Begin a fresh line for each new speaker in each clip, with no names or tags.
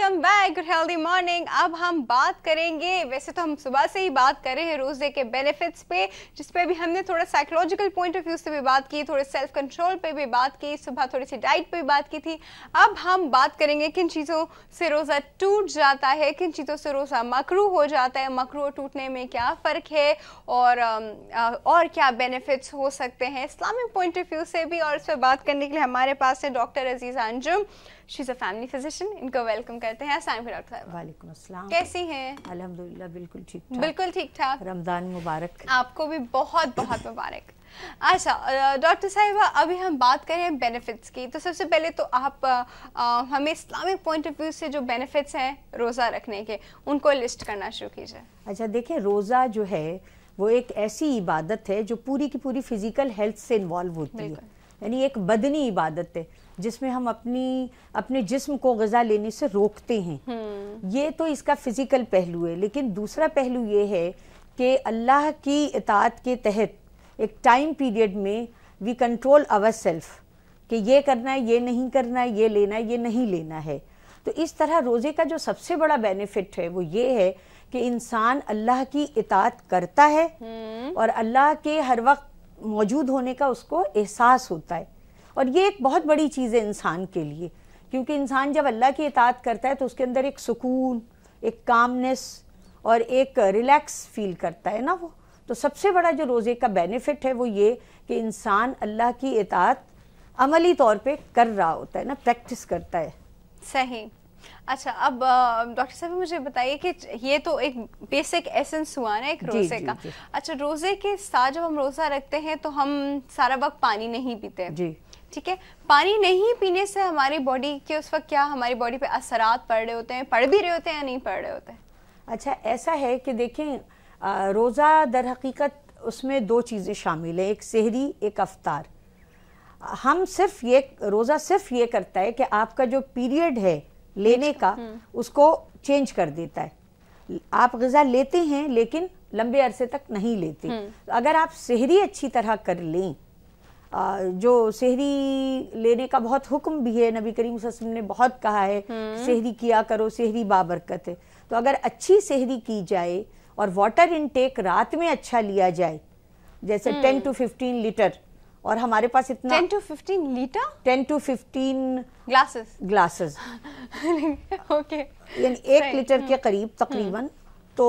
Welcome back good healthy morning अब हम बात करेंगे वैसे तो हम सुबह से ही बात कर रहे हैं रोज़ डे के बेनिफिट्स पे जिस पे भी हमने थोड़ा साइकोलॉजिकल पॉइंट ऑफ व्यू से भी बात की थोड़े सेल्फ कंट्रोल पे भी बात की सुबह थोड़ी सी डाइट पे भी बात की थी अब हम बात करेंगे किन चीज़ों से रोज़ा टूट जाता है किन चीज़ों से रोज़ा मकरू हो जाता है मकरू और टूटने में क्या फ़र्क है और और क्या बेनिफिट्स हो सकते हैं इस्लामिक पॉइंट ऑफ व्यू से भी और इस पर बात करने के लिए हमारे पास है doctor Aziz Anjum she is a family physician इनको वेलकम कर करते हैं अस्सलाम डॉक्टर साहब वालेकुम अस्सलाम कैसी हैं अल्हम्दुलिल्लाह बिल्कुल ठीक ठाक बिल्कुल ठीक ठाक रमज़ान मुबारक आपको भी बहुत बहुत मुबारक अच्छा डॉक्टर साहिबा अभी हम बात करें बेनिफिट्स की तो सबसे पहले तो आप आ, हमें इस्लामिक पॉइंट ऑफ व्यू से जो बेनिफिट्स हैं रोज़ा रखने के उनको लिस्ट करना शुरू कीजिए
अच्छा देखिए रोज़ा जो है वो एक ऐसी इबादत है जो पूरी की पूरी फिज़िकल हेल्थ से इन्वॉल्व होती है यानी एक बदनी इबादत है जिसमें हम अपनी अपने जिस्म को गज़ा लेने से रोकते हैं हम्म। ये तो इसका फिज़िकल पहलू है लेकिन दूसरा पहलू ये है कि अल्लाह की इतात के तहत एक टाइम पीरियड में वी कंट्रोल अवर सेल्फ कि ये करना है ये नहीं करना है ये लेना है ये नहीं लेना है तो इस तरह रोज़े का जो सबसे बड़ा बेनिफिट है वो ये है कि इंसान अल्लाह की इतात करता है हम्म। और अल्लाह के हर वक्त मौजूद होने का उसको एहसास होता है और ये एक बहुत बड़ी चीज़ है इंसान के लिए क्योंकि इंसान जब अल्लाह की इतात करता है तो उसके अंदर एक सुकून एक कामनेस और एक रिलैक्स फील करता है ना वो तो सबसे बड़ा जो रोज़े का बेनिफिट है वो ये कि इंसान अल्लाह की इतात अमली तौर पे कर रहा होता है ना प्रैक्टिस करता है
सही अच्छा अब डॉक्टर साहब मुझे बताइए कि ये तो एक बेसिक एसेंस हुआ ना एक रोज़े का जी, जी. अच्छा रोज़े के साथ जब हम रोज़ा रखते हैं तो हम सारा वक्त पानी नहीं पीते जी ठीक है पानी नहीं पीने से हमारी बॉडी के उस वक्त क्या हमारी बॉडी पे असरात पड़ रहे होते हैं पड़ भी रहे होते हैं या नहीं पड़ रहे होते हैं
अच्छा ऐसा है कि देखें रोज़ा दर हकीकत उसमें दो चीज़ें शामिल है एक सहरी एक अवतार हम सिर्फ ये रोज़ा सिर्फ ये करता है कि आपका जो पीरियड है लेने अच्छा, का हम्म। उसको चेंज कर देता है आप गज़ा लेते हैं लेकिन लंबे अरसे तक नहीं लेते हम्म। अगर आप सहरी अच्छी तरह कर लें जो शहरी लेने का बहुत हुक्म भी है नबी करीम वसल्लम ने बहुत कहा है शहरी हम्म। किया करो शहरी बाबरकत है तो अगर अच्छी शहरी की जाए और वाटर इनटेक रात में अच्छा लिया जाए जैसे टेन टू फिफ्टीन लीटर और हमारे पास इतना ten to fifteen litre ten to fifteen glasses glasses okay यानी एक लीटर के हम्म। करीब तकरीबन तो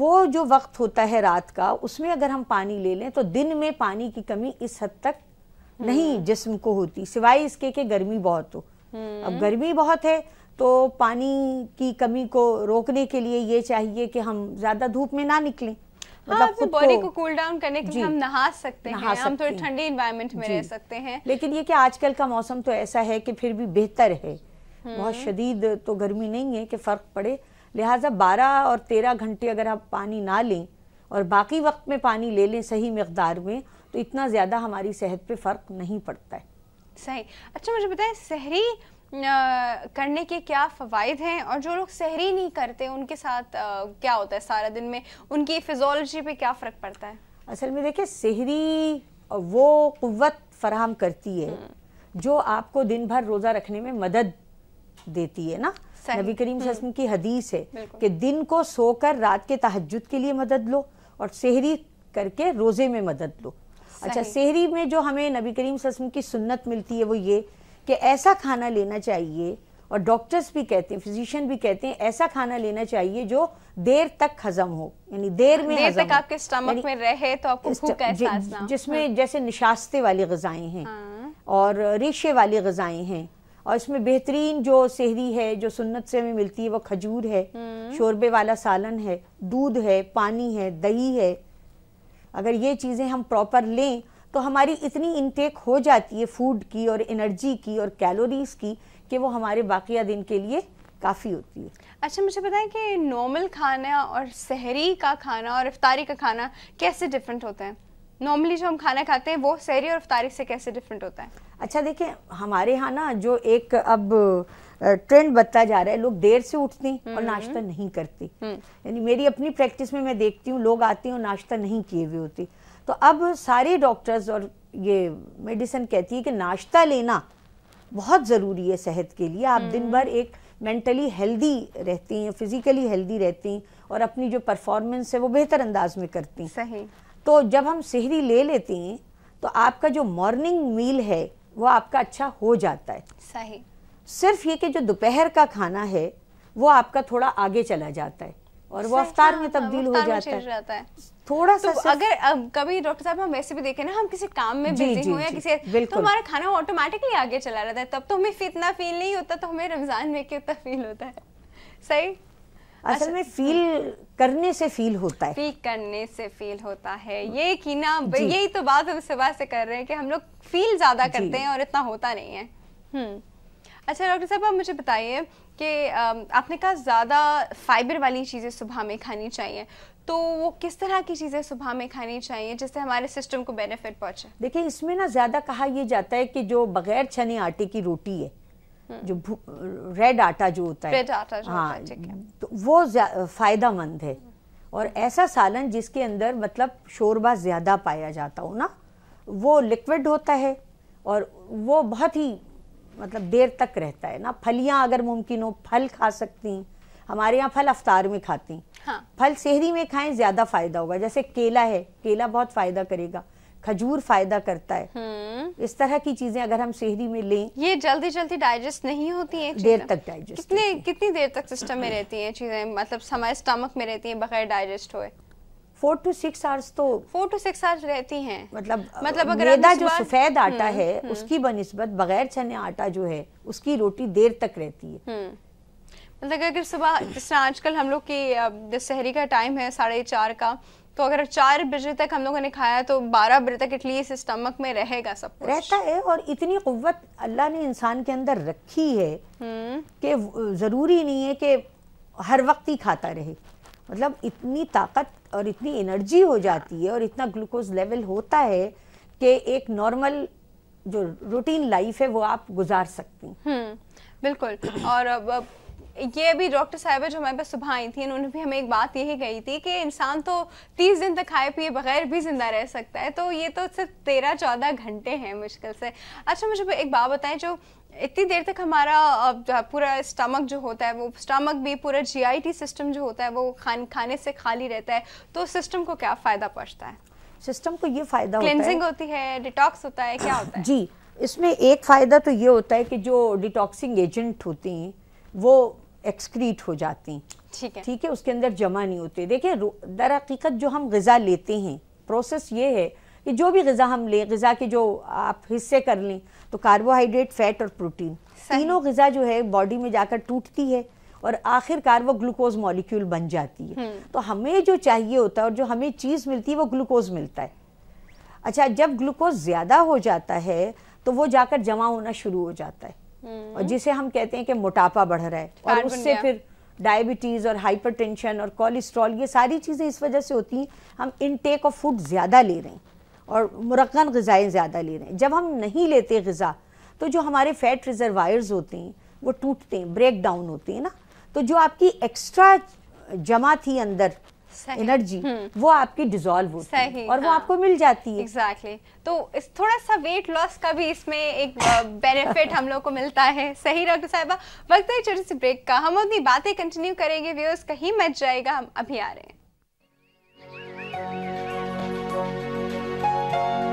वो जो वक्त होता है रात का उसमें अगर हम पानी ले लें तो दिन में पानी की कमी इस हद तक हम्म। नहीं जिस्म को होती सिवाय इसके कि गर्मी बहुत हो अब हम्म। गर्मी बहुत है तो पानी की कमी को रोकने के लिए ये चाहिए कि हम ज़्यादा धूप में ना निकलें हाँ, मतलब बॉडी को
कूल डाउन करने के लिए हम नहा सकते नहा हैं सकते हम थोड़े ठंडे इन्वायरमेंट में रह सकते हैं
लेकिन ये कि आजकल का मौसम तो ऐसा है कि फिर भी बेहतर है
बहुत हम्म। शदीद
तो गर्मी नहीं है कि फर्क पड़े लिहाजा बारह और तेरह घंटे अगर आप पानी ना लें और बाकी वक्त में पानी ले लें सही मकदार में तो इतना ज़्यादा हमारी सेहत पर फ़र्क नहीं पड़ता है
सही अच्छा मुझे बताएं शहरी करने के क्या फ़वाद हैं और जो लोग शहरी नहीं करते उनके साथ आ, क्या होता है सारा दिन में उनकी फिजोलॉजी पे क्या फ़र्क पड़ता है
असल में देखिए शहरी वो कुत फराहम करती है हम्म। जो आपको दिन भर रोज़ा रखने में मदद देती है ना नबी करीम वसल्लम हम्म। की हदीस है कि दिन को सोकर रात के तहजद के लिए मदद लो और शहरी करके रोज़े में मदद लो अच्छा शहरी में जो हमें नबी करीम वसल्लम की सुन्नत मिलती है वो ये कि ऐसा खाना लेना चाहिए और डॉक्टर्स भी कहते हैं फिजिशियन भी कहते हैं ऐसा खाना लेना चाहिए जो देर तक हजम हो यानी देर में देर तक आपके स्टमक में
रहे तो आपको भूख एहसास ना जिसमें
जैसे निशास्ते वाली गजाएं हैं हाँ। और रेशे वाली गजाएं हैं और इसमें बेहतरीन जो सेहरी है जो सुन्नत से हमें मिलती है वो खजूर है हम्म। शोरबे वाला सालन है दूध है पानी है दही है अगर ये चीज़ें हम प्रॉपर लें तो हमारी इतनी इनटेक हो जाती है फूड की और एनर्जी की और कैलोरीज की कि वो हमारे बाकिया दिन के लिए काफ़ी होती
है अच्छा मुझे बताएं कि नॉर्मल खाना और शहरी का खाना और इफ्तारी का खाना कैसे डिफरेंट होता है नॉर्मली जो हम खाना खाते हैं वो शहरी और इफ्तारी से कैसे डिफरेंट होता है
अच्छा देखिए हमारे यहाँ ना जो एक अब ट्रेंड बदता जा रहा है लोग देर से उठते हैं और हम्म, नाश्ता हम्म। नहीं करती हम्म। यानी मेरी अपनी प्रैक्टिस में मैं देखती हूँ लोग आते हैं और नाश्ता नहीं किए हुए होते तो अब सारे डॉक्टर्स और ये मेडिसिन कहती है कि नाश्ता लेना बहुत ज़रूरी है सेहत के लिए आप दिन भर एक मेंटली हेल्दी रहती हैं फिजिकली हेल्दी रहती हैं और अपनी जो परफॉर्मेंस है वो बेहतर अंदाज में करती हैं सही तो जब हम सेहरी ले लेती हैं तो आपका जो मॉर्निंग मील है वो आपका अच्छा हो जाता है सही सिर्फ ये कि जो दोपहर का खाना है वो आपका थोड़ा आगे चला जाता है और वो अफ्तार हाँ, में तब्दील हो जाता है।,
जाता है थोड़ा तो सा तो अगर अब कभी डॉक्टर साहब हम वैसे भी देखे ना हम किसी काम में बिजी हुए या किसी तो हमारा खाना ऑटोमेटिकली आगे चला रहता है तब तो हमें इतना फील नहीं होता तो हमें रमजान में क्यों फील होता है सही असल अच्छा, में फील
हम्म। करने से फील होता है
फील करने से फील होता है ये कि ना यही तो बात हम सुबह से कर रहे हैं कि हम लोग फील ज़्यादा करते हैं और इतना होता नहीं है हम्म। अच्छा डॉक्टर साहब आप मुझे बताइए कि आपने कहा ज़्यादा फाइबर वाली चीज़ें सुबह में खानी चाहिए तो वो किस तरह की चीज़ें सुबह में खानी चाहिए जिससे हमारे सिस्टम को बेनिफिट पहुंचे
देखिए इसमें ना ज़्यादा कहा यह जाता है कि जो बगैर छने आटे की रोटी है हम्म। जो रेड आटा जो होता है रेड
आटा जो हाँ
तो वो फायदा मंद है और हम्म। ऐसा सालन जिसके अंदर मतलब शोरबा ज़्यादा पाया जाता हो ना वो लिक्विड होता है और वो बहुत ही मतलब देर तक रहता है ना फलियां अगर मुमकिन हो फल खा सकती हैं हमारे यहाँ फल अफ्तार में खाती हाँ। फल सेहरी में खाएं ज़्यादा फ़ायदा होगा जैसे केला है केला बहुत फ़ायदा करेगा खजूर फायदा करता है
हम्म।
इस तरह की चीजें
अगर हम शहरी में लें ये जल्दी जल्दी डाइजेस्ट नहीं होती हैं देर तक डाइजेस्ट कितने कितनी देर तक सिस्टम में रहती हैं चीजें मतलब समय स्टमक में रहती हैं बगैर डाइजेस्ट हुए फोर टू सिक्स आवर्स तो फोर टू सिक्स आवर्स रहती हैं मतलब मतलब अगर मैदा जो सफेद आटा हम्म, है हम्म। उसकी
बनिस्बत बगैर चने आटा जो है उसकी रोटी देर तक रहती
है मतलब अगर सुबह जिस आजकल हम लोग की दशहरी का टाइम है साढ़े चार का तो अगर चार बजे तक हम लोगों ने खाया तो बारह बजे तक एटलीस्ट स्टमक में रहेगा सब कुछ रहता है और
इतनी कुत अल्लाह ने इंसान के अंदर रखी है हम्म। कि ज़रूरी नहीं है कि हर वक्त ही खाता रहे मतलब इतनी ताकत और इतनी एनर्जी हो जाती है और इतना ग्लूकोज लेवल होता है कि एक नॉर्मल जो रूटीन लाइफ है वो आप गुजार सकती हैं
हम्म, बिल्कुल और अब ये अभी डॉक्टर साहिबा जो हमारे पास सुबह आई थी उन्होंने भी हमें एक बात यही कही थी कि इंसान तो तीस दिन तक खाए पिए बगैर भी जिंदा रह सकता है तो ये तो सिर्फ तेरह चौदह घंटे हैं मुश्किल से अच्छा मुझे एक बात बताएं जो इतनी देर तक हमारा पूरा स्टमक जो होता है वो स्टमक भी पूरा जीआईटी सिस्टम जो होता है वो खान खाने से खाली रहता है तो सिस्टम को क्या फ़ायदा पहुँचता है सिस्टम को ये फ़ायदा क्लेंजिंग होती है डिटॉक्स होता है क्या होता
है जी इसमें एक फ़ायदा तो ये होता है कि जो डिटॉक्सिंग एजेंट होते हैं वो एक्सक्रीट हो जाती हैं ठीक है ठीक है उसके अंदर जमा नहीं होते देखें दर हकीकत जो हम गज़ा लेते हैं प्रोसेस ये है कि जो भी गज़ा हम लें गज़ा के जो आप हिस्से कर लें तो कार्बोहाइड्रेट फैट और प्रोटीन तीनों गज़ा जो है बॉडी में जाकर टूटती है और आखिरकार वो ग्लूकोज मॉलिक्यूल बन जाती है हम्म। तो हमें जो चाहिए होता है और जो हमें चीज़ मिलती है वो ग्लूकोज मिलता है अच्छा जब ग्लूकोज ज़्यादा हो जाता है तो वो जाकर जमा होना शुरू हो जाता है और हम्म। जिसे हम कहते हैं कि मोटापा बढ़ रहा है और उससे फिर डायबिटीज़ और हाइपरटेंशन और कोलेस्ट्रॉल ये सारी चीज़ें इस वजह से होती हैं हम इनटेक ऑफ फूड ज़्यादा ले रहे हैं और मुरगन गज़ाएँ ज़्यादा ले रहे हैं जब हम नहीं लेते गज़ा तो जो हमारे फैट रिजर्वायर्स होते हैं वो टूटते हैं ब्रेक डाउन होते हैं ना तो जो आपकी एक्स्ट्रा जमा थी अंदर एनर्जी हम्म। वो आपकी डिजोल्व
होती है और हाँ, वो आपको मिल जाती है एग्जैक्टली exactly. तो इस थोड़ा सा वेट लॉस का भी इसमें एक बेनिफिट हम लोग को मिलता है सही डॉक्टर साहबा वक्त है छोटे से ब्रेक का हम अपनी बातें कंटिन्यू करेंगे व्यूअर्स कहीं मच जाएगा हम अभी आ रहे हैं